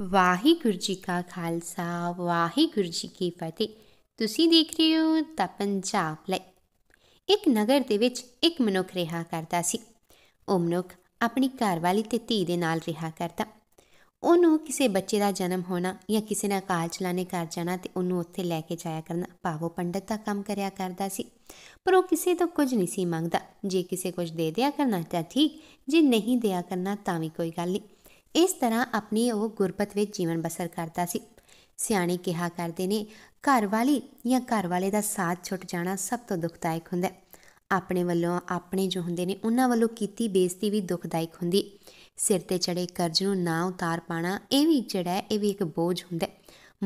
ਵਾਹਿਗੁਰੂ ਜੀ ਕਾ ਖਾਲਸਾ ਵਾਹਿਗੁਰੂ ਜੀ ਕੀ ਫਤਿਹ ਤੁਸੀਂ ਦੇਖ ਰਹੇ ਹੋ ਤਾਂ ਪੰਜਾਬ ਲਈ ਇੱਕ ਨਗਰ ਦੇ ਵਿੱਚ ਇੱਕ ਮਨੁੱਖ ਰਿਹਾ ਕਰਦਾ ਸੀ ਉਹ ਮਨੁੱਖ ਆਪਣੀ ਘਰਵਾਲੀ ਤੇ ਧੀ ਦੇ ਨਾਲ ਰਿਹਾ ਕਰਦਾ ਉਹਨੂੰ ਕਿਸੇ ਬੱਚੇ ਦਾ ਜਨਮ ਹੋਣਾ ਜਾਂ ਕਿਸੇ ਨਾਲ ਕਾਲ ਚਲਾਣੇ ਕਰ ਜਾਣਾ ਤੇ ਉਹਨੂੰ ਉੱਥੇ ਲੈ ਕੇ ਜਾਇਆ ਕਰਨਾ ਭਾਵੋ ਪੰਡਤ ਦਾ ਕੰਮ ਕਰਿਆ ਕਰਦਾ ਸੀ ਪਰ ਉਹ ਕਿਸੇ ਤੋਂ ਕੁਝ ਨਹੀਂ ਸੀ ਮੰਗਦਾ ਜੇ ਕਿਸੇ ਕੁਝ ਦੇ ਦਿਆ ਕਰਨਾ ਤਾਂ ਠੀਕ ਜੇ ਨਹੀਂ ਦਿਆ ਕਰਨਾ ਤਾਂ ਵੀ ਕੋਈ ਗੱਲ ਨਹੀਂ ਇਸ ਤਰ੍ਹਾਂ ਆਪਣੀ ਉਹ ਗੁਰਪਤ ਵਿੱਚ ਜੀਵਨ ਬਸਰ ਕਰਦਾ ਸੀ ਸਿਆਣੇ ਕਿਹਾ ਕਰਦੇ ਨੇ ਘਰ ਵਾਲੀ ਜਾਂ ਘਰ ਵਾਲੇ ਦਾ ਸਾਥ ਛੁੱਟ ਜਾਣਾ ਸਭ ਤੋਂ ਦੁਖਦਾਇਕ ਹੁੰਦਾ ਆਪਣੇ ਵੱਲੋਂ ਆਪਣੇ ਜੋ ਹੁੰਦੇ ਨੇ ਉਹਨਾਂ ਵੱਲੋਂ ਕੀਤੀ ਬੇਇੱਜ਼ਤੀ ਵੀ ਦੁਖਦਾਇਕ ਹੁੰਦੀ ਸਿਰ ਤੇ ਚੜੇ ਕਰਜ਼ ਨੂੰ ਨਾ ਉਤਾਰ ਪਾਣਾ ਇਹ ਵੀ ਜਿਹੜਾ ਇਹ ਵੀ ਇੱਕ ਬੋਝ ਹੁੰਦਾ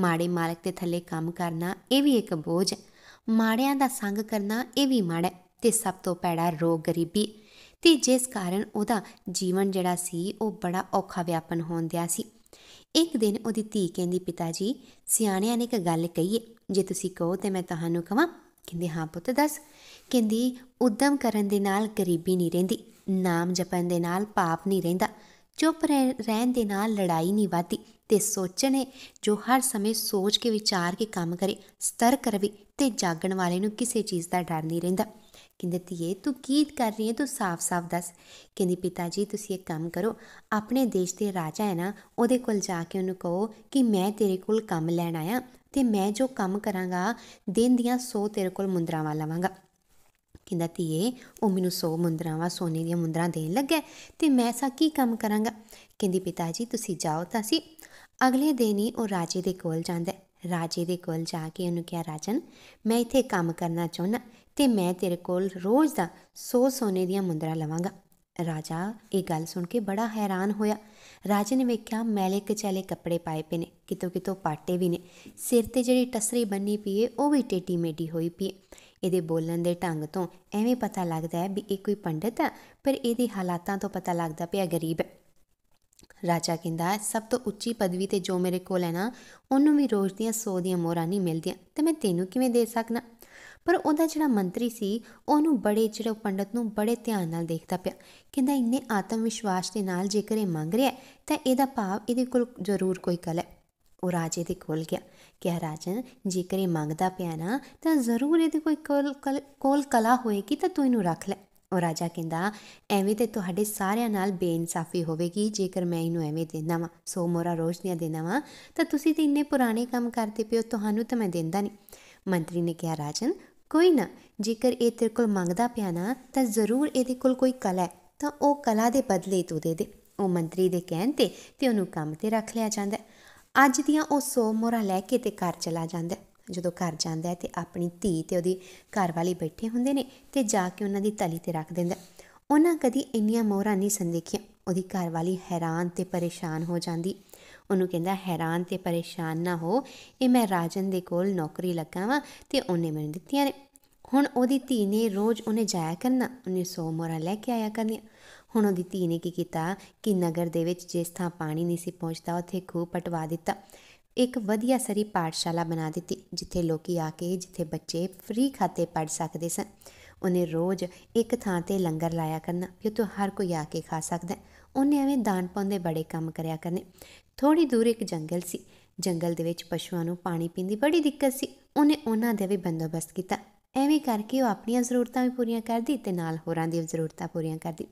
ਮਾੜੇ ਮਾਲਕ ਦੇ ਥੱਲੇ ਕੰਮ ਕਰਨਾ ਇਹ ਵੀ ਇੱਕ ਬੋਝ ਮਾੜਿਆਂ ਦਾ ਸੰਗ ਕਰਨਾ ਇਹ ਵੀ ਮਾੜਾ ਤੇ ਸਭ ਤੋਂ ਪੈੜਾ ਰੋਗ ਗਰੀਬੀ ਤੇ ਜਿਸ ਕਾਰਨ ਉਹਦਾ ਜੀਵਨ ਜਿਹੜਾ ਸੀ ਉਹ ਬੜਾ ਔਖਾ ਵਿਆਪਨ ਹੋਣ ਦਿਆ ਸੀ ਇੱਕ ਦਿਨ ਉਹਦੀ ਧੀ ਕਹਿੰਦੀ ਪਿਤਾ ਜੀ ਸਿਆਣਿਆਂ ਨੇ ਇੱਕ ਗੱਲ ਕਹੀ ਹੈ ਜੇ ਤੁਸੀਂ ਕਹੋ ਤੇ ਮੈਂ ਤੁਹਾਨੂੰ ਕਹਾਂ ਕਹਿੰਦੇ ਹਾਂ ਪੁੱਤ ਦੱਸ ਕਹਿੰਦੀ ਉਦਮ ਕਰਨ ਦੇ ਨਾਲ ਗਰੀਬੀ ਨਹੀਂ ਰਹਿੰਦੀ ਨਾਮ ਜਪਣ ਦੇ ਨਾਲ ਪਾਪ ਨਹੀਂ ਰਹਿੰਦਾ ਚੁੱਪ ਰਹਿਣ ਦੇ ਨਾਲ ਲੜਾਈ ਨਹੀਂ ਵਾਦੀ ਤੇ ਸੋਚਣੇ ਜੋ ਹਰ ਸਮੇਂ ਸੋਚ ਕੇ ਵਿਚਾਰ ਕੇ ਕੰਮ ਕਰੇ ਸਤਰ ਕਰੇ ਤੇ ਜਾਗਣ ਵਾਲੇ ਨੂੰ ਕਿਸੇ ਚੀਜ਼ ਦਾ ਡਰ ਨਹੀਂ ਰਹਿੰਦਾ ਕਹਿੰਦੇ ਧੀਏ ਤੂੰ ਕੀ ਕਰ ਰਹੀ ਹੈ ਤੂੰ ਸਾਫ਼-ਸਾਫ਼ ਦੱਸ ਕਹਿੰਦੀ ਪਿਤਾ ਜੀ ਤੁਸੀਂ ਇੱਕ ਕੰਮ ਕਰੋ ਆਪਣੇ ਦੇਸ਼ ਦੇ ਰਾਜਾ ਹੈ ਨਾ ਉਹਦੇ ਕੋਲ ਜਾ ਕੇ ਉਹਨੂੰ ਕਹੋ ਕਿ ਮੈਂ ਤੇਰੇ ਕੋਲ ਕੰਮ ਲੈਣ ਆਇਆ ਤੇ ਮੈਂ ਜੋ ਕੰਮ ਕਰਾਂਗਾ ਦਿਨ ਦੀਆਂ 100 ਤੇਰੇ ਕੋਲ ਮੁੰਦਰਾਵਾਂ ਲਵਾਂਗਾ ਕਹਿੰਦਾ ਧੀਏ ਉਹ ਮੈਨੂੰ 100 ਮੁੰਦਰਾਵਾਂ ਸੋਨੇ ਦੀਆਂ ਮੁੰਦਰਾ ਦੇਣ ਲੱਗਾ ਤੇ ਮੈਂ ਸਾ ਕੀ ਕੰਮ ਕਰਾਂਗਾ ਕਹਿੰਦੀ ਪਿਤਾ ਜੀ ਤੁਸੀਂ ਜਾਓ ਤਾਂ ਸੀ ਅਗਲੇ ਦਿਨ ਹੀ ਉਹ ਰਾਜੇ ਦੇ ਕੋਲ ਜਾਂਦਾ ਰਾਜੇ ਦੇ ਕੋਲ ਜਾ ਕੇ ਉਹਨੂੰ ਕਿਹਾ ਰਾਜਨ ਮੈਂ ਇੱਥੇ ਕੰਮ ਕਰਨਾ ਚਾਹੁੰਨਾ ਤੇ ਮੈਂ ਤੇਰੇ ਕੋਲ ਰੋਜ਼ ਦਾ 100 ਸੋਨੇ ਦੀਆਂ ਮੁੰਦਰਾ ਲਵਾਂਗਾ ਰਾਜਾ ਇਹ ਗੱਲ ਸੁਣ ਕੇ ਬੜਾ ਹੈਰਾਨ ਹੋਇਆ ਰਾਜੇ ਨੇ ਵੇਖਿਆ ਮੈਲੇ ਕਚਲੇ ਕੱਪੜੇ ਪਾਏ ਪਏ ਨੇ ਕਿਤੋਂ ਕਿਤੋਂ ਪਾਟੇ ਵੀ ਨੇ ਸਿਰ ਤੇ ਜਿਹੜੀ ਟਸਰੀ ਬੰਨੀ ਪਈ ਉਹ ਵੀ ਟੇਟੀ ਮੇਟੀ ਹੋਈ ਪਈ ਇਹਦੇ ਬੋਲਣ ਦੇ ਢੰਗ ਤੋਂ ਐਵੇਂ ਪਤਾ ਲੱਗਦਾ ਹੈ ਵੀ ਇਹ ਕੋਈ ਪੰਡਤ ਆ ਪਰ ਇਹਦੀ ਹਾਲਾਤਾਂ ਤੋਂ ਪਤਾ ਲੱਗਦਾ ਪਿਆ ਗਰੀਬ ਹੈ ਰਾਜਾ ਕਹਿੰਦਾ ਸਭ ਤੋਂ ਉੱਚੀ ਪਦਵੀ ਤੇ ਜੋ ਮੇਰੇ ਕੋਲ ਹੈ ਨਾ ਉਹਨੂੰ ਵੀ ਰੋਜ਼ ਦੀਆਂ 100 ਦੀਆਂ ਮੋਹਰਾਂ ਨਹੀਂ ਮਿਲਦੀਆਂ ਤੇ ਮੈਂ ਤੈਨੂੰ ਕਿਵੇਂ ਦੇ ਸਕਣਾ ਪਰ ਉਹਦਾ ਜਿਹੜਾ ਮੰਤਰੀ ਸੀ ਉਹਨੂੰ ਬੜੇ ਜਿਹੜਾ ਪੰਡਤ ਨੂੰ ਬੜੇ ਧਿਆਨ ਨਾਲ ਦੇਖਦਾ ਪਿਆ ਕਹਿੰਦਾ ਇੰਨੇ ਆਤਮ ਵਿਸ਼ਵਾਸ ਦੇ ਨਾਲ ਜੇਕਰ ਇਹ ਮੰਗ ਰਿਹਾ ਤਾਂ ਇਹਦਾ ਭਾਵ ਇਹਦੇ ਕੋਲ ਜ਼ਰੂਰ ਕੋਈ ਕਲ ਹੈ ਉਹ ਰਾਜੇ ਦੇ ਕੋਲ ਗਿਆ ਕਿਹਾ ਰਾਜਨ ਜੇਕਰ ਇਹ ਮੰਗਦਾ ਪਿਆ ਨਾ ਤਾਂ ਜ਼ਰੂਰ ਇਹਦੇ ਕੋਈ ਕੋਲ ਕਲਾ ਹੋਏਗੀ ਤਾਂ ਤੂੰ ਇਹਨੂੰ ਰੱਖ ਲੈ ਉਹ ਰਾਜਾ ਕਹਿੰਦਾ ਐਵੇਂ ਤੇ ਤੁਹਾਡੇ ਸਾਰਿਆਂ ਨਾਲ ਬੇਇਨਸਾਫੀ ਹੋਵੇਗੀ ਜੇਕਰ ਮੈਂ ਇਹਨੂੰ ਐਵੇਂ ਦੇਣਾ ਵਾ ਸੋ ਮੋਰਾ ਰੋਜ਼ ਦੇਣਾ ਵਾ ਤਾਂ ਤੁਸੀਂ ਤੇ ਇੰਨੇ ਪੁਰਾਣੇ ਕੰਮ ਕਰਦੇ ਪਿਓ ਤੁਹਾਨੂੰ ਤਾਂ ਮੈਂ ਦਿੰਦਾ ਨਹੀਂ ਮੰਤਰੀ ਨੇ ਕਿਹਾ ਰਾਜਨ ਕੋਈ ਨਾ ਜੇਕਰ ਇਹ ਤੇਰੇ ਕੋਲ ਮੰਗਦਾ ਪਿਆ ਨਾ ਤਾਂ ਜ਼ਰੂਰ ਇਹਦੇ ਕੋਲ ਕੋਈ ਕਲਾ ਹੈ ਤਾਂ ਉਹ ਕਲਾ ਦੇ ਬਦਲੇ ਤੂੰ ਦੇ ਦੇ ਉਹ ਮੰਤਰੀ ਦੇ ਕਹਿਣ ਤੇ ਤੇ ਉਹਨੂੰ ਕੰਮ ਤੇ ਰੱਖ ਲਿਆ ਜਾਂਦਾ ਅੱਜ ਦੀਆਂ ਉਹ 100 ਮੋਰਾ ਲੈ ਕੇ ਤੇ ਘਰ ਚਲਾ ਜਾਂਦਾ ਜਦੋਂ ਘਰ ਜਾਂਦਾ ਤੇ ਆਪਣੀ ਧੀ ਤੇ ਉਹਦੀ ਘਰਵਾਲੀ ਬੈਠੇ ਹੁੰਦੇ ਨੇ ਤੇ ਜਾ ਕੇ ਉਹਨਾਂ ਦੀ ਤਲੀ ਤੇ ਰੱਖ ਦਿੰਦਾ ਉਹਨਾਂ ਕਦੀ ਇੰਨੀਆਂ ਮੋਹਰਾਂ ਨਹੀਂ ਸੰਦੇਖੀਆਂ ਉਹਦੀ ਘਰਵਾਲੀ ਹੈਰਾਨ ਤੇ ਪਰੇਸ਼ਾਨ ਹੋ ਜਾਂਦੀ ਉਹਨੂੰ ਕਹਿੰਦਾ ਹੈਰਾਨ ਤੇ ਪਰੇਸ਼ਾਨ ਨਾ ਹੋ ਇਹ ਮੈਂ ਰਾਜਨ ਦੇ ਕੋਲ ਨੌਕਰੀ ਲੱਗਾ ਵਾਂ ਤੇ ਉਹਨੇ ਮੈਨੂੰ ਦਿੱਤੀਆਂ ਨੇ ਹੁਣ ਉਹਦੀ ਧੀ ਨੇ ਰੋਜ਼ ਉਹਨੇ ਜਾਇਆ ਕਰਨਾ ਉਹਨੇ ਸੋ ਮੋਰਾ ਲੈ ਕੇ ਆਇਆ ਕਰਨੀ ਹੁਣ ਉਹਦੀ ਧੀ ਨੇ ਕੀ ਕੀਤਾ ਕਿ ਨਗਰ ਦੇ ਵਿੱਚ ਜਿਸ ਥਾਂ ਪਾਣੀ ਨਹੀਂ ਸੀ ਪਹੁੰਚਦਾ ਉੱਥੇ ਖੂਹ ਪਟਵਾ ਦਿੱਤਾ ਇੱਕ ਵਧੀਆ ਸਰੀ ਪਾਠਸ਼ਾਲਾ ਬਣਾ ਦਿੱਤੀ ਜਿੱਥੇ ਲੋਕੀ ਆ ਕੇ ਜਿੱਥੇ ਬੱਚੇ ਫ੍ਰੀ ਖਾਤੇ ਪੜ ਸਕਦੇ ਸਨ ਉਹਨੇ ਰੋਜ਼ ਇੱਕ ਥਾਂ ਤੇ ਲੰਗਰ ਲਾਇਆ ਕਰਨਾ ਕਿ ਉੱਥੇ ਹਰ ਕੋਈ ਆ ਕੇ ਖਾ ਸਕਦਾ ਉਹਨੇ ਐਵੇਂ ਦਾਨ ਪਾਉਂਦੇ ਬੜੇ ਕੰਮ ਕਰਿਆ ਕਰਨੇ ਥੋੜੀ ਦੂਰ ਇੱਕ ਜੰਗਲ ਸੀ ਜੰਗਲ ਦੇ ਵਿੱਚ ਪਸ਼ੂਆਂ ਨੂੰ ਪਾਣੀ ਪੀਣ ਦੀ ਬੜੀ ਦਿੱਕਤ ਸੀ ਉਹਨੇ ਉਹਨਾਂ ਦੇ ਵੀ ਬੰਦੋਬਸਤ ਕੀਤਾ ਐਵੇਂ ਕਰਕੇ ਉਹ ਆਪਣੀਆਂ ਜ਼ਰੂਰਤਾਂ ਵੀ ਪੂਰੀਆਂ ਕਰਦੀ ਤੇ ਨਾਲ ਹੋਰਾਂ ਦੀਆਂ ਜ਼ਰੂਰਤਾਂ ਪੂਰੀਆਂ ਕਰਦੀ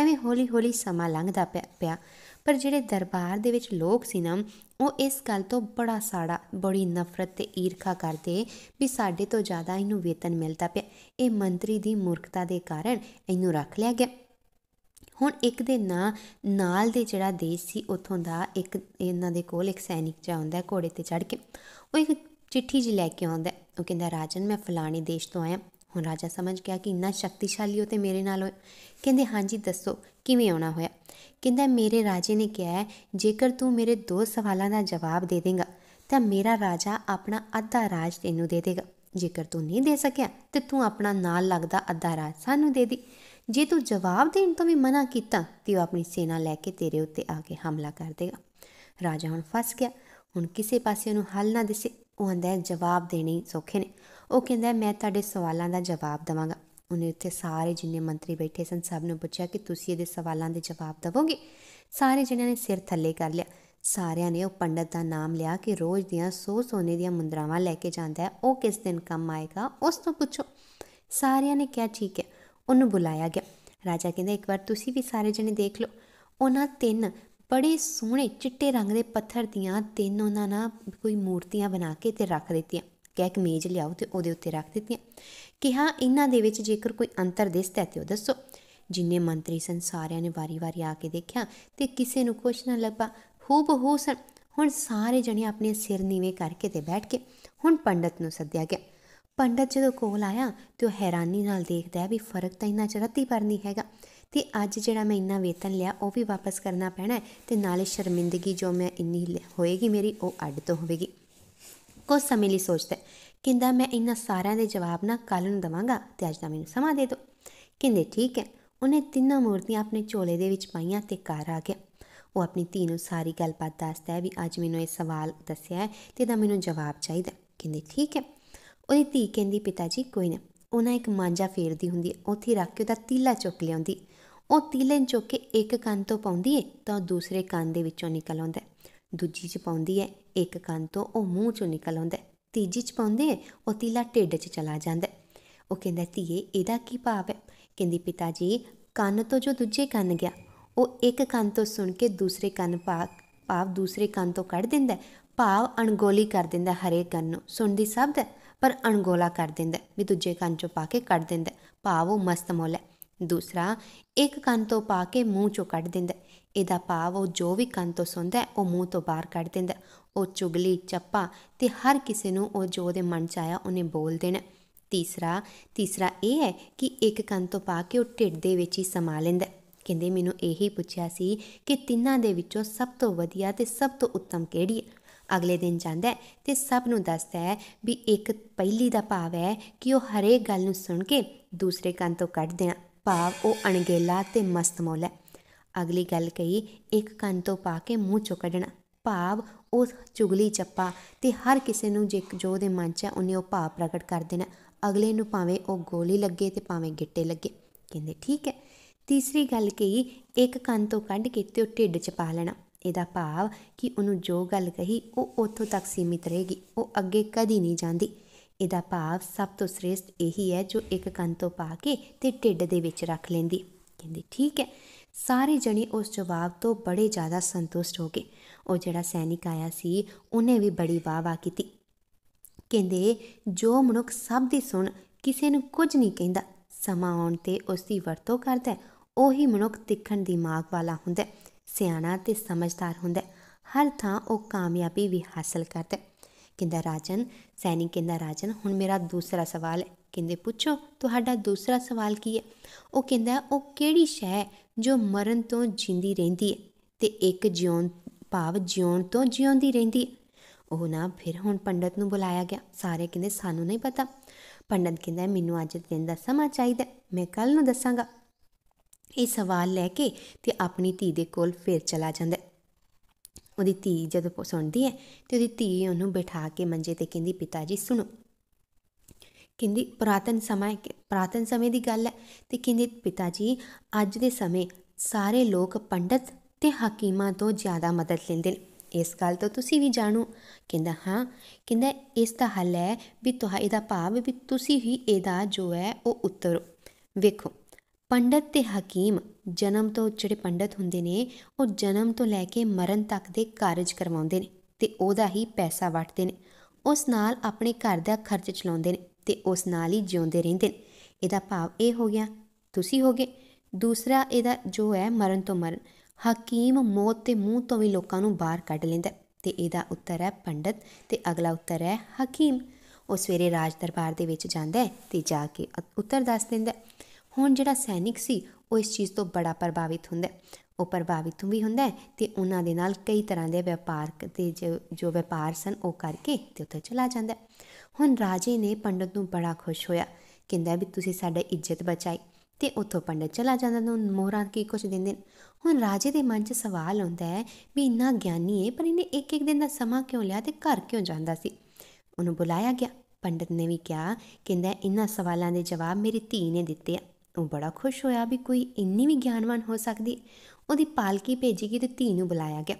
ਐਵੇਂ ਹੌਲੀ-ਹੌਲੀ ਸਮਾਂ ਲੰਘਦਾ ਪਿਆ ਪਰ ਜਿਹੜੇ ਦਰਬਾਰ ਦੇ ਵਿੱਚ ਲੋਕ ਸੀ ਨਾ ਉਹ ਇਸ ਗੱਲ ਤੋਂ ਬੜਾ ਸਾੜਾ ਬੜੀ ਨਫ਼ਰਤ ਤੇ ਈਰਖਾ ਕਰਦੇ ਵੀ ਸਾਡੇ ਤੋਂ ਜ਼ਿਆਦਾ ਇਹਨੂੰ ਵੇਤਨ ਮਿਲਦਾ ਪਿਆ ਇਹ ਮੰਤਰੀ ਦੀ ਮੂਰਖਤਾ ਦੇ ਕਾਰਨ ਇਹਨੂੰ ਰੱਖ ਲਿਆ ਗਿਆ ਹੁਣ ਇੱਕ ਦੇ ਨਾਂ ਨਾਲ ਦੇ ਜਿਹੜਾ ਦੇਸ਼ ਸੀ ਉਥੋਂ ਦਾ ਇੱਕ ਇਹਨਾਂ ਦੇ ਕੋਲ ਇੱਕ ਸੈਨਿਕ ਜਾ ਹੁੰਦਾ ਘੋੜੇ ਤੇ ਚੜ ਕੇ ਉਹ ਇੱਕ ਚਿੱਠੀ ਜੀ ਲੈ ਕੇ ਆਉਂਦਾ ਉਹ ਕਹਿੰਦਾ ਰਾਜਨ ਮੈਂ ਫਲਾਣੀ ਦੇਸ਼ ਤੋਂ ਆਇਆ ਹੁਣ ਰਾਜਾ ਸਮਝ ਗਿਆ ਕਿ ਇੰਨਾ ਸ਼ਕਤੀਸ਼ਾਲੀ ਹੋ ਤੇ ਮੇਰੇ ਨਾਲ ਕਹਿੰਦੇ ਹਾਂਜੀ ਦੱਸੋ ਕਿਵੇਂ ਆਉਣਾ ਹੋਇਆ ਕਹਿੰਦਾ ਮੇਰੇ ਰਾਜੇ ਨੇ ਕਿਹਾ ਜੇਕਰ ਤੂੰ ਮੇਰੇ ਦੋ ਸਵਾਲਾਂ ਦਾ ਜਵਾਬ ਦੇ ਦੇਂਗਾ ਤਾਂ ਮੇਰਾ ਰਾਜਾ ਆਪਣਾ ਅੱਧਾ ਰਾਜ ਤੈਨੂੰ ਦੇ ਦੇਗਾ ਜੇਕਰ ਤੂੰ ਨਹੀਂ ਦੇ ਸਕਿਆ ਤੇ ਤੂੰ ਆਪਣਾ ਨਾਲ ਲੱਗਦਾ ਅੱਧਾ ਰਾਜ ਸਾਨੂੰ ਦੇ ਦੇ ਜੇ ਤੂੰ ਜਵਾਬ ਦੇਣ ਤੋਂ ਵੀ ਮਨਾ ਕੀਤਾ ਤੇ ਉਹ ਆਪਣੀ ਸੈਨਾ ਲੈ ਕੇ ਤੇਰੇ ਉੱਤੇ ਆ ਕੇ ਹਮਲਾ ਕਰ ਦੇਗਾ ਰਾਜਾ ਹੁਣ ਫਸ ਗਿਆ ਹੁਣ ਕਿਸੇ ਪਾਸੇ ਉਹਨੂੰ ਹੱਲ ਨਾ ਦਿਸੇ ਉਹ ਆਂਦਾ ਜਵਾਬ ਦੇਣੇ ਸੌਖੇ ਨੇ ਉਹ ਕਹਿੰਦਾ ਮੈਂ ਤੁਹਾਡੇ ਸਵਾਲਾਂ ਦਾ ਜਵਾਬ ਦਵਾਂਗਾ ਉਹਨੇ ਉੱਥੇ ਸਾਰੇ ਜਿੰਨੇ ਮੰਤਰੀ ਬੈਠੇ ਸਨ ਸਭ ਨੂੰ ਪੁੱਛਿਆ ਕਿ ਤੁਸੀਂ ਇਹਦੇ ਸਵਾਲਾਂ ਦੇ ਜਵਾਬ ਦਵੋਗੇ ਸਾਰੇ ਜਿਨ੍ਹਾਂ ਨੇ ਸਿਰ ਥੱਲੇ ਕਰ ਲਿਆ ਸਾਰਿਆਂ ਨੇ ਉਹ ਪੰਡਤ ਦਾ ਨਾਮ ਲਿਆ ਕਿ ਰੋਜ਼ ਦੀਆਂ 100 ਸੋਨੇ ਦੀਆਂ ਮੁੰਦਰਾਵਾਂ ਲੈ ਕੇ ਜਾਂਦਾ ਹੈ ਉਹ ਕਿਸ ਦਿਨ ਕੰਮ ਆਏਗਾ ਉਸ ਤੋਂ ਪੁੱਛੋ ਸਾਰਿਆਂ ਨੇ ਕਿਹਾ ਠੀਕ ਹੈ ਉਹਨੂੰ ਬੁਲਾਇਆ ਗਿਆ ਰਾਜਾ ਕਹਿੰਦਾ ਇੱਕ ਵਾਰ ਤੁਸੀਂ ਵੀ ਸਾਰੇ ਜਣੇ ਦੇਖ ਲਓ ਉਹਨਾਂ ਤਿੰਨ ਬੜੇ ਸੋਹਣੇ ਚਿੱਟੇ ਰੰਗ ਦੇ ਪੱਥਰ ਦੀਆਂ ਤਿੰਨ ਉਹਨਾਂ ਨਾਲ ਕੋਈ ਮੂਰਤੀਆਂ ਬਣਾ ਕੇ ਤੇ ਰੱਖ ਦਿੱਤੀਆਂ ਕਹਿ ਇੱਕ ਮੇਜ਼ ਲਿਆਓ ਤੇ ਉਹਦੇ ਉੱਤੇ ਰੱਖ ਦਿੱਤੀਆਂ ਕਿਹਾ ਇਹਨਾਂ ਦੇ ਵਿੱਚ ਜੇਕਰ ਕੋਈ ਅੰਤਰ ਦਿਸਦਾ ਤੇ ਉਹ ਦੱਸੋ ਜਿੰਨੇ ਮੰਤਰੀ ਸਨ ਸਾਰਿਆਂ ਨੇ ਵਾਰੀ-ਵਾਰੀ ਆ ਕੇ ਦੇਖਿਆ ਤੇ ਕਿਸੇ ਨੂੰ ਕੁਝ ਨਾ ਲੱਭਾ ਹੂਬ ਹੋ ਸਨ ਹੁਣ ਸਾਰੇ ਜਣੇ ਆਪਣੇ ਸਿਰ ਨੀਵੇਂ ਕਰਕੇ ਤੇ ਬੈਠ ਕੇ ਹੁਣ ਪੰਡਤ ਨੂੰ ਸੱਦਿਆ ਗਿਆ ਪੰਡਤ ਜਦੋਂ ਕੋਲ ਆਇਆ ਤੇ ਉਹ ਹੈਰਾਨੀ ਨਾਲ ਦੇਖਦਾ ਹੈ ਵੀ ਫਰਕ ਤਾਂ ਇੰਨਾ ਚਰਤੀ ਪਰ ਨਹੀਂ ਹੈਗਾ ਤੇ ਅੱਜ ਜਿਹੜਾ ਮੈਂ ਇੰਨਾ ਵੇਤਨ ਲਿਆ ਉਹ ਵੀ ਵਾਪਸ ਕਰਨਾ ਪੈਣਾ ਤੇ ਨਾਲੇ ਸ਼ਰਮਿੰਦਗੀ ਜੋ ਮੈਂ ਇੰਨੀ ਹੋਏਗੀ ਮੇਰੀ ਉਹ ਅੱਡ ਤੋਂ ਹੋਵੇਗੀ ਕੋ ਸਮੇਂ ਲਈ ਸੋਚਦਾ ਕਿੰਦਾ ਮੈਂ ਇੰਨਾ ਸਾਰਿਆਂ ਦੇ ਜਵਾਬ ਨਾ ਕੱਲ ਨੂੰ ਦਵਾਂਗਾ ਤੇ ਅੱਜ ਤਾਂ ਮੈਨੂੰ ਸਮਾਂ ਦੇ ਦਿਓ ਕਿੰਦੇ ਠੀਕ ਹੈ ਉਹਨੇ ਤਿੰਨਾਂ ਮੂਰਤੀਆਂ ਆਪਣੇ ਝੋਲੇ ਦੇ ਵਿੱਚ ਪਾਈਆਂ ਤੇ ਘਰ ਆ ਗਿਆ ਉਹ ਆਪਣੀ ਧੀ ਨੂੰ ਸਾਰੀ ਗੱਲਬਾਤ ਦੱਸਦਾ ਹੈ ਵੀ ਅੱਜ ਮੈਨੂੰ ਇਹ ਸਵਾਲ ਦੱਸਿਆ ਹੈ ਤੇ ਦਾ ਮੈਨੂੰ ਜਵਾਬ ਚਾਹੀਦਾ ਕਿੰਦੇ ਠੀਕ ਹੈ ਉਹਦੀ ਧੀ ਕਹਿੰਦੀ ਪਿਤਾ ਜੀ ਕੋਈ ਨਾ ਉਹਨਾਂ ਇੱਕ ਮਾਂਜਾ ਫੇਰਦੀ ਹੁੰਦੀ ਹੈ ਉੱਥੇ ਰੱਖ ਕੇ ਉਹਦਾ ਤੀਲਾ ਚੁੱਕ ਲਿਆਉਂਦੀ ਉਹ ਤੀਲੇ ਨੂੰ ਚੁੱਕ ਕੇ ਇੱਕ ਕੰਨ ਤੋਂ ਪਾਉਂਦੀ ਹੈ ਤਾਂ ਦੂਸਰੇ ਕੰਨ ਦੇ ਵਿੱਚੋਂ ਨਿਕਲ ਆਉਂਦਾ ਦੂਜੀ 'ਚ ਪਾਉਂਦੀ ਹੈ ਇੱਕ ਕੰਨ ਤੋਂ ਉਹ ਮੂੰਹ 'ਚੋਂ ਨਿਕਲ ਆਉਂਦਾ ਤੀਜੀ 'ਚ ਪਾਉਂਦੇ ਹੈ ਉਹ ਤੀਲਾ ਢਿੱਡ 'ਚ ਚਲਾ ਜਾਂਦਾ ਉਹ ਕਹਿੰਦਾ ਧੀਏ ਇਹਦਾ ਕੀ ਭਾਵ ਹੈ ਕਹਿੰਦੀ ਪਿਤਾ ਜੀ ਕੰਨ ਤੋਂ ਜੋ ਦੂਜੇ ਕੰਨ ਗਿਆ ਉਹ ਇੱਕ ਕੰਨ ਤੋਂ ਸੁਣ ਕੇ ਦੂਸਰੇ ਕੰਨ ਪਾਕ ਭਾਵ ਦੂਸਰੇ ਕੰਨ ਤੋਂ ਕੱਢ ਦਿੰਦਾ ਭਾਵ ਅਣਗੋਲੀ ਕਰ ਦਿੰਦਾ ਹਰੇਕ ਕੰਨ ਨੂੰ ਸੁਣਦੀ ਸ਼ਬਦ ਹੈ ਪਰ ਅਣਗੋਲਾ ਕਰ ਦਿੰਦਾ ਵੀ ਦੂਜੇ ਕੰਨ ਚੋਂ ਪਾ ਕੇ ਕੱਢ ਦਿੰਦਾ ਭਾਵ ਉਹ ਮਸਤ ਹੈ ਦੂਸਰਾ ਇੱਕ ਕੰਨ ਤੋਂ ਪਾ ਕੇ ਮੂੰਹ ਚੋਂ ਕੱਢ ਦਿੰਦਾ ਇਹਦਾ ਭਾਵ ਉਹ ਜੋ ਵੀ ਕੰਨ ਤੋਂ ਸੁਣਦਾ ਉਹ ਮੂੰਹ ਤੋਂ ਬਾਹਰ ਕੱਢ ਦਿੰਦਾ ਉਹ ਚੁਗਲੀ ਚੱਪਾ ਤੇ ਹਰ ਕਿਸੇ ਨੂੰ ਉਹ ਜੋ ਦੇ ਮਨ ਚ ਆਇਆ ਉਹਨੇ ਬੋਲ ਦੇਣਾ ਤੀਸਰਾ ਤੀਸਰਾ ਇਹ ਹੈ ਕਿ ਇੱਕ ਕੰਨ ਤੋਂ ਪਾ ਕੇ ਉਹ ਢਿੱਡ ਦੇ ਵਿੱਚ ਹੀ ਸਮਾ ਲੈਂਦਾ ਕਹਿੰਦੇ ਮੈਨੂੰ ਇਹੀ ਪੁੱਛਿਆ ਸੀ ਕਿ ਤਿੰਨਾਂ ਦੇ ਵਿੱਚੋਂ ਸਭ ਤੋਂ ਵਧੀਆ ਤੇ ਸਭ ਤੋਂ ਉੱਤਮ ਕਿਹੜੀ ਹੈ ਅਗਲੇ ਦਿਨ ਜਾਂਦਾ ਹੈ ਤੇ ਸਭ ਨੂੰ ਦੱਸਦਾ ਹੈ ਵੀ ਇੱਕ ਪਹਿਲੀ ਦਾ ਭਾਵ ਹੈ ਕਿ ਉਹ ਹਰੇਕ ਗੱਲ ਨੂੰ ਸੁਣ ਕੇ ਦੂਸਰੇ ਕੰਨ ਤੋਂ ਕੱਢਦੇ ਆ ਭਾਵ ਉਹ ਅਣਗੇਲਾ ਤੇ ਮਸਤ ਹੈ ਅਗਲੀ ਗੱਲ ਕਹੀ ਇੱਕ ਕੰਨ ਤੋਂ ਪਾ ਕੇ ਮੂੰਹ ਚੋਂ ਕੱਢਣਾ ਭਾਵ ਉਹ ਚੁਗਲੀ ਚੱਪਾ ਤੇ ਹਰ ਕਿਸੇ ਨੂੰ ਜੇ ਜੋ ਦੇ ਮਨ 'ਚ ਹੈ ਉਹਨੇ ਉਹ ਭਾਵ ਪ੍ਰਗਟ ਕਰ ਦੇਣਾ ਅਗਲੇ ਨੂੰ ਭਾਵੇਂ ਉਹ ਗੋਲੀ ਲੱਗੇ ਤੇ ਭਾਵੇਂ ਗਿੱਟੇ ਲੱਗੇ ਕਹਿੰਦੇ ਠੀਕ ਹੈ ਤੀਸਰੀ ਗੱਲ ਕਹੀ ਇੱਕ ਕੰਨ ਤੋਂ ਕੱਢ ਕੇ ਤੇ ਉਹ ਢਿੱਡ 'ਚ ਪਾ ਲੈਣਾ ਇਹਦਾ ਭਾਵ ਕਿ ਉਹਨੂੰ ਜੋ ਗੱਲ ਕਹੀ ਉਹ ਉੱਥੋਂ ਤੱਕ ਸੀਮਿਤ ਰਹੇਗੀ ਉਹ ਅੱਗੇ ਕਦੀ ਨਹੀਂ ਜਾਂਦੀ ਇਹਦਾ ਭਾਵ ਸਭ ਤੋਂ ਸ੍ਰੇਸ਼ਟ ਇਹੀ ਹੈ ਜੋ ਇੱਕ ਕੰਨ ਤੋਂ ਪਾ ਕੇ ਤੇ ਢਿੱਡ ਦੇ ਵਿੱਚ ਰੱਖ ਲੈਂਦੀ ਕਹਿੰਦੀ ਠੀਕ ਹੈ ਸਾਰੇ ਜਣੇ ਉਸ ਜਵਾਬ ਤੋਂ ਬੜੇ ਜ਼ਿਆਦਾ ਸੰਤੁਸ਼ਟ ਹੋ ਗਏ ਉਹ ਜਿਹੜਾ ਸੈਨਿਕ ਆਇਆ ਸੀ ਉਹਨੇ ਵੀ ਬੜੀ ਵਾਹ-ਵਾਹ ਕੀਤੀ ਕਹਿੰਦੇ ਜੋ ਮਨੁੱਖ ਸਭ ਦੀ ਸੁਣ ਕਿਸੇ ਨੂੰ ਕੁਝ ਨਹੀਂ ਕਹਿੰਦਾ ਸਮਾਂ ਆਉਣ ਤੇ ਉਸ ਦੀ ਵਰਤੋਂ ਕਰਦਾ ਉਹੀ ਮਨੁੱਖ ਤਿੱਖਣ ਦਿਮਾਗ ਵਾਲਾ ਹੁੰਦਾ ਸਿਆਣਾ ਤੇ ਸਮਝਦਾਰ ਹੁੰਦਾ ਹਰ ਥਾਂ ਉਹ ਕਾਮਯਾਬੀ ਵੀ ਹਾਸਲ ਕਰਦਾ ਕਹਿੰਦਾ ਰਾਜਨ ਸੈਨਿਕ ਕਹਿੰਦਾ ਰਾਜਨ ਹੁਣ ਮੇਰਾ ਦੂਸਰਾ ਸਵਾਲ ਹੈ ਕਹਿੰਦੇ ਪੁੱਛੋ ਤੁਹਾਡਾ ਦੂਸਰਾ ਸਵਾਲ ਕੀ ਹੈ ਉਹ ਕਹਿੰਦਾ ਉਹ ਕਿਹੜੀ ਸ਼ੈ ਜੋ ਮਰਨ ਤੋਂ ਜਿੰਦੀ ਰਹਿੰਦੀ ਹੈ ਤੇ ਇੱਕ ਜਿਉਣ ਭਾਵ ਜਿਉਣ ਤੋਂ ਜਿਉਂਦੀ ਰਹਿੰਦੀ ਉਹ ਨਾ ਫਿਰ ਹੁਣ ਪੰਡਤ ਨੂੰ ਬੁਲਾਇਆ ਗਿਆ ਸਾਰੇ ਕਹਿੰਦੇ ਸਾਨੂੰ ਨਹੀਂ ਪਤਾ ਪੰਡਤ ਕਹਿੰਦਾ ਮੈਨੂੰ ਅੱਜ ਦਿਨ ਦਾ ਸਮਾਂ ਚਾਹੀਦਾ ਮੈਂ ਕੱਲ ਨੂੰ ਦੱਸਾਂਗਾ ਇਹ ਸਵਾਲ ਲੈ ਕੇ ਤੇ ਆਪਣੀ ਧੀ ਦੇ ਕੋਲ ਫੇਰ ਚਲਾ ਜਾਂਦਾ ਉਹਦੀ ਧੀ ਜਦੋਂ ਸੁਣਦੀ ਹੈ ਤੇ ਉਹਦੀ ਧੀ ਉਹਨੂੰ ਬਿਠਾ ਕੇ ਮੰਜੇ ਤੇ ਕਹਿੰਦੀ ਪਿਤਾ ਜੀ ਸੁਣੋ ਕਹਿੰਦੀ ਪ੍ਰਾਤਨ ਸਮੇਂ ਪ੍ਰਾਤਨ ਸਮੇਂ ਦੀ ਗੱਲ ਹੈ ਤੇ ਕਹਿੰਦੀ ਪਿਤਾ ਜੀ ਅੱਜ ਦੇ ਸਮੇਂ ਸਾਰੇ ਲੋਕ ਪੰਡਤ ਤੇ ਹਕੀਮਾਂ ਤੋਂ ਜ਼ਿਆਦਾ ਮਦਦ ਲੈਂਦੇ ਨੇ ਇਸ ਗੱਲ ਤੋਂ ਤੁਸੀਂ ਵੀ ਜਾਣੋ ਕਹਿੰਦਾ ਹਾਂ ਕਹਿੰਦਾ ਇਸ ਦਾ ਹੱਲ ਹੈ ਵੀ ਤੁਹਾਡਾ ਇਹਦਾ ਭਾਵ ਵੀ ਤੁਸੀਂ ਹੀ ਇਹਦਾ ਜੋ ਹੈ ਉਹ ਉੱਤਰ ਵੇਖੋ ਪੰਡਤ ਤੇ ਹਕੀਮ ਜਨਮ ਤੋਂ ਜਿਹੜੇ ਪੰਡਤ ਹੁੰਦੇ ਨੇ ਉਹ ਜਨਮ ਤੋਂ ਲੈ ਕੇ ਮਰਨ ਤੱਕ ਦੇ ਕਾਰਜ ਕਰਵਾਉਂਦੇ ਨੇ ਤੇ ਉਹਦਾ ਹੀ ਪੈਸਾ ਵਟਦੇ ਨੇ ਉਸ ਨਾਲ ਆਪਣੇ ਘਰ ਦਾ ਖਰਚ ਚਲਾਉਂਦੇ ਨੇ ਤੇ ਉਸ ਨਾਲ ਹੀ ਜਿਉਂਦੇ ਰਹਿੰਦੇ ਨੇ ਇਹਦਾ ਭਾਵ ਇਹ ਹੋ ਗਿਆ ਤੁਸੀਂ ਹੋਗੇ ਦੂਸਰਾ ਇਹਦਾ ਜੋ ਹੈ ਮਰਨ ਤੋਂ ਮਰਨ ਹਕੀਮ ਮੌਤ ਤੇ ਮੂੰਹ ਤੋਂ ਵੀ ਲੋਕਾਂ ਨੂੰ ਬਾਹਰ ਕੱਢ ਲੈਂਦਾ ਤੇ ਇਹਦਾ ਉੱਤਰ ਹੈ ਪੰਡਤ ਤੇ ਅਗਲਾ ਉੱਤਰ ਹੈ ਹਕੀਮ ਉਹ ਸਵੇਰੇ ਰਾਜ ਦਰਬਾਰ ਦੇ ਵਿੱਚ ਜਾਂਦਾ ਤੇ ਜਾ ਕੇ ਉੱਤਰ ਦੱਸ ਦਿੰਦਾ ਹੁਣ ਜਿਹੜਾ ਸੈਨਿਕ ਸੀ ਉਹ ਇਸ ਚੀਜ਼ ਤੋਂ ਬੜਾ ਪ੍ਰਭਾਵਿਤ ਹੁੰਦਾ ਹੈ ਉਹ ਪ੍ਰਭਾਵਿਤ ਵੀ ਹੁੰਦਾ ਤੇ ਉਹਨਾਂ ਦੇ ਨਾਲ ਕਈ ਤਰ੍ਹਾਂ ਦੇ ਵਪਾਰਕ ਤੇ ਜੋ ਵਪਾਰ ਸਨ ਉਹ ਕਰਕੇ ਤੇ ਉੱਥੇ ਚਲਾ ਜਾਂਦਾ ਹੁਣ ਰਾਜੇ ਨੇ ਪੰਡਤ ਨੂੰ ਬੜਾ ਖੁਸ਼ ਹੋਇਆ ਕਹਿੰਦਾ ਵੀ ਤੁਸੀਂ ਸਾਡਾ ਇੱਜ਼ਤ ਬਚਾਈ ਤੇ ਉੱਥੋਂ ਪੰਡਤ ਚਲਾ ਜਾਂਦਾ ਨੂੰ ਮੋਹਰਾਂ ਕੀ ਕੁਝ ਦਿੰਦੇ ਹੁਣ ਰਾਜੇ ਦੇ ਮਨ 'ਚ ਸਵਾਲ ਹੁੰਦਾ ਹੈ ਵੀ ਇੰਨਾ ਗਿਆਨੀ ਹੈ ਪਰ ਇਹਨੇ ਇੱਕ ਇੱਕ ਦਿਨ ਦਾ ਸਮਾਂ ਕਿਉਂ ਲਿਆ ਤੇ ਘਰ ਕਿਉਂ ਜਾਂਦਾ ਸੀ ਉਹਨੂੰ ਬੁਲਾਇਆ ਗਿਆ ਪੰਡਤ ਨੇ ਵੀ ਕਿਹਾ ਕਹਿੰਦਾ ਇਹਨਾਂ ਸਵਾਲਾਂ ਦੇ ਜਵਾਬ ਮੇਰੀ ਧੀ ਨੇ ਦਿੱਤੇ ਆ ਉਹ ਬੜਾ ਖੁਸ਼ ਹੋਇਆ ਵੀ ਕੋਈ ਇੰਨੀ ਵੀ ਗਿਆਨਵਾਨ ਹੋ ਸਕਦੀ ਉਹਦੀ ਪਾਲਕੀ ਭੇਜੀ ਗਈ ਤੇ ਧੀ ਨੂੰ ਬੁਲਾਇਆ ਗਿਆ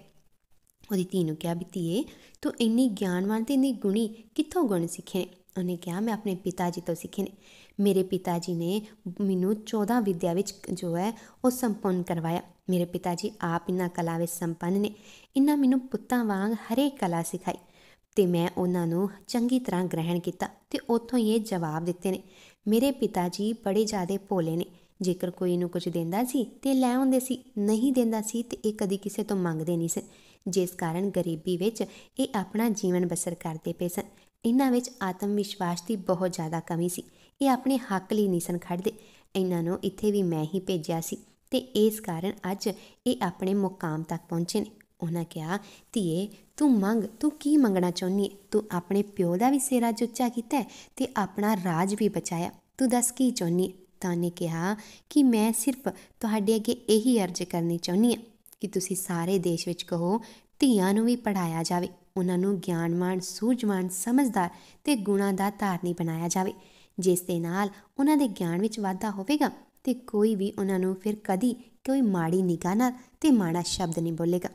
ਉਹਦੀ ਧੀ ਨੂੰ ਕਿਹਾ ਵੀ ਧੀਏ ਤੂੰ ਇੰਨੀ ਗਿਆਨਵਾਨ ਤੇ ਇੰਨੀ ਗੁਣੀ ਕਿੱਥੋਂ ਗੁਣ ਸਿੱਖੇ ਉਹਨੇ ਕਿਹਾ ਮੈਂ ਆਪਣੇ ਪਿਤਾ ਜੀ ਤੋਂ ਸਿੱਖੇ ਨੇ ਮੇਰੇ ਪਿਤਾ ਜੀ ਨੇ ਮੈਨੂੰ 14 ਵਿਦਿਆ ਵਿੱਚ ਜੋ ਹੈ ਉਹ ਸੰਪੰਨ ਕਰਵਾਇਆ ਮੇਰੇ ਪਿਤਾ ਜੀ ਆਪ ਇਨਾ ਕਲਾ ਵਿੱਚ ਸੰਪੰਨ ਨੇ ਇਨਾ ਮੈਨੂੰ ਪੁੱਤਾਂ ਵਾਂਗ ਹਰੇ ਕਲਾ ਸਿਖਾਈ ਤੇ ਮੈਂ ਉਹਨਾਂ ਨੂੰ ਚੰਗੀ ਤਰ੍ਹਾਂ ਗ੍ਰਹਿਣ ਕੀਤਾ ਤੇ ਉਥੋਂ ਇਹ ਜਵਾਬ ਦਿੱਤੇ ਨੇ ਮੇਰੇ ਪਿਤਾ ਜੀ ਬੜੇ ਜ਼ਿਆਦੇ ਭੋਲੇ ਨੇ ਜੇਕਰ ਕੋਈ ਨੂੰ ਕੁਝ ਦਿੰਦਾ ਸੀ ਤੇ ਲੈ ਆਉਂਦੇ ਸੀ ਨਹੀਂ ਦਿੰਦਾ ਸੀ ਤੇ ਇਹ ਕਦੀ ਕਿਸੇ ਤੋਂ ਮੰਗਦੇ ਨਹੀਂ ਸੀ ਜਿਸ ਕਾਰਨ ਗਰੀਬੀ ਵਿੱਚ ਇਹ ਆਪਣਾ ਜੀਵਨ ਬਸਰ ਕਰਦੇ ਪਏ ਸਨ ਇਹਨਾਂ ਵਿੱਚ ਆਤਮ ਵਿਸ਼ਵਾਸ ਦੀ ਬਹੁਤ ਜ਼ਿਆਦਾ ਕਮੀ ਸੀ ਇਹ ਆਪਣੇ ਹੱਕ ਲਈ ਨਹੀਂ ਸਨ ਖੜਦੇ ਇਹਨਾਂ ਨੂੰ ਇੱਥੇ ਵੀ ਮੈਂ ਹੀ ਭੇਜਿਆ ਸੀ ਤੇ ਇਸ ਕਾਰਨ ਅੱਜ ਇਹ ਆਪਣੇ ਮੁਕਾਮ ਤੱਕ ਪਹੁੰਚੇ ਨੇ ਉਹਨਾਂ ਕਿਹਾ ਧੀਏ ਤੂੰ ਮੰਗ ਤੂੰ ਕੀ ਮੰਗਣਾ ਚਾਹੁੰਨੀ ਤੂੰ ਆਪਣੇ ਪਿਓ ਦਾ ਵੀ ਸਿਰ ਅੱਜ ਕੀਤਾ ਤੇ ਆਪਣਾ ਰਾਜ ਵੀ ਬਚਾਇਆ ਤੂੰ ਦੱਸ ਕੀ ਚਾਹੁੰਨੀ ਤਾਂ ਨੇ ਕਿਹਾ ਕਿ ਮੈਂ ਸਿਰਫ ਤੁਹਾਡੇ ਅੱਗੇ ਇਹੀ ਅਰਜ਼ ਕਰਨੀ ਚਾਹੁੰਨੀ ਆ ਕਿ ਤੁਸੀਂ ਸਾਰੇ ਦੇਸ਼ ਵਿੱਚ ਕਹੋ ਧੀਆਂ ਨੂੰ ਵੀ ਪੜਾਇਆ ਜਾਵੇ ਉਹਨਾਂ ਨੂੰ ਗਿਆਨਵਾਨ ਸੂਝਵਾਨ ਸਮਝਦਾਰ ਤੇ ਗੁਣਾਂ ਦਾ ਧਾਰਨੀ ਬਣਾਇਆ ਜਾਵੇ ਜਿਸ ਦੇ ਨਾਲ ਉਹਨਾਂ ਦੇ ਗਿਆਨ ਵਿੱਚ ਵਾਧਾ ਹੋਵੇਗਾ ਤੇ ਕੋਈ ਵੀ ਉਹਨਾਂ ਨੂੰ ਫਿਰ ਕਦੀ ਕੋਈ ਮਾੜੀ ਨਿਗਾਹ ਨਾਲ ਤੇ ਮਾੜਾ ਸ਼ਬਦ ਨਹੀਂ ਬੋਲੇਗਾ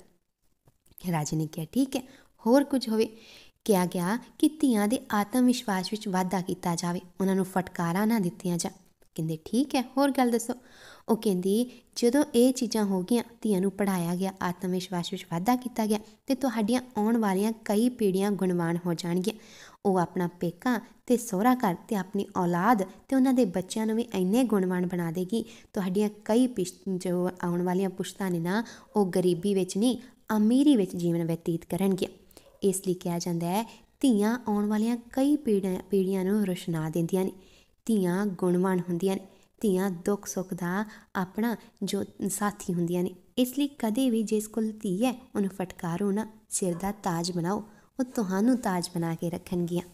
ਰਾਜੇ ਨੇ ਕਿਹਾ ਠੀਕ ਹੈ ਹੋਰ ਕੁਝ ਹੋਵੇ ਕਿਹਾ ਗਿਆ ਕਿ ਧੀਆਂ ਦੇ ਆਤਮ ਵਿਸ਼ਵਾਸ ਵਿੱਚ ਵਾਧਾ ਕੀਤਾ ਜਾਵੇ ਉਹਨਾਂ ਨੂੰ ਫਟਕਾਰਾ ਨਾ ਦਿੱਤੀਆਂ ਜਾ ਕਹਿੰਦੇ ਠੀਕ ਹੈ ਹੋਰ ਗੱਲ ਦੱਸੋ ਉਹ ਕਹਿੰਦੀ ਜਦੋਂ ਇਹ ਚੀਜ਼ਾਂ ਹੋ ਗਈਆਂ ਧੀਆਂ ਨੂੰ ਪੜਾਇਆ ਗਿਆ ਆਤਮ ਵਿਸ਼ਵਾਸ ਵਿੱਚ ਵਾਧਾ ਕੀਤਾ ਗਿਆ ਤੇ ਤੁਹਾਡੀਆਂ ਆਉਣ ਵਾਲੀਆਂ ਕਈ ਪੀੜ੍ਹੀਆਂ ਗੁਣਵਾਨ ਹੋ ਜਾਣਗੀਆਂ ਉਹ ਆਪਣਾ ਪੇਕਾ ਤੇ ਸਹੁਰਾ ਘਰ ਤੇ ਆਪਣੀ ਔਲਾਦ ਤੇ ਉਹਨਾਂ ਦੇ ਬੱਚਿਆਂ ਨੂੰ ਵੀ ਐਨੇ ਗੁਣਵਾਨ ਬਣਾ ਦੇਗੀ ਤੁਹਾਡੀਆਂ ਕਈ ਜੋ ਆਉਣ ਵਾਲੀਆਂ ਪੁਸ਼ਤਾਂ ਨੇ ਨਾ ਉਹ ਗਰੀਬੀ ਵਿੱਚ ਨਹੀਂ ਅਮੀਰੀ ਵਿੱਚ ਜੀਵਨ ਬਤੀਤ ਕਰਨਗੇ ਇਸ ਲਈ ਕਿਹਾ ਜਾਂਦਾ ਹੈ ਧੀਆਂ ਆਉਣ ਵਾਲੀਆਂ ਕਈ ਪੀੜ੍ਹੀਆਂ ਨੂੰ ਰੋਸ਼ਨਾ ਦਿੰਦੀਆਂ ਨੇ ਧੀਆਂ ਗੁਣਵਾਨ ਹੁੰਦੀਆਂ ਨੇ ਧੀਆਂ ਦੁੱਖ ਸੁੱਖ ਦਾ ਆਪਣਾ ਜੋ ਸਾਥੀ ਹੁੰਦੀਆਂ ਨੇ ਇਸ ਲਈ ਕਦੇ ਵੀ ਜਿਸ ਕੋਲ ਧੀ ਹੈ ਉਹਨੂੰ ਫਟਕਾਰੋ ਨਾ ਸਿਰ ਦਾ ਤਾਜ ਬਣਾਓ ਉਹ ਤੁਹਾਨੂੰ ਤਾਜ ਬਣਾ ਕੇ ਰੱਖਣਗੀਆਂ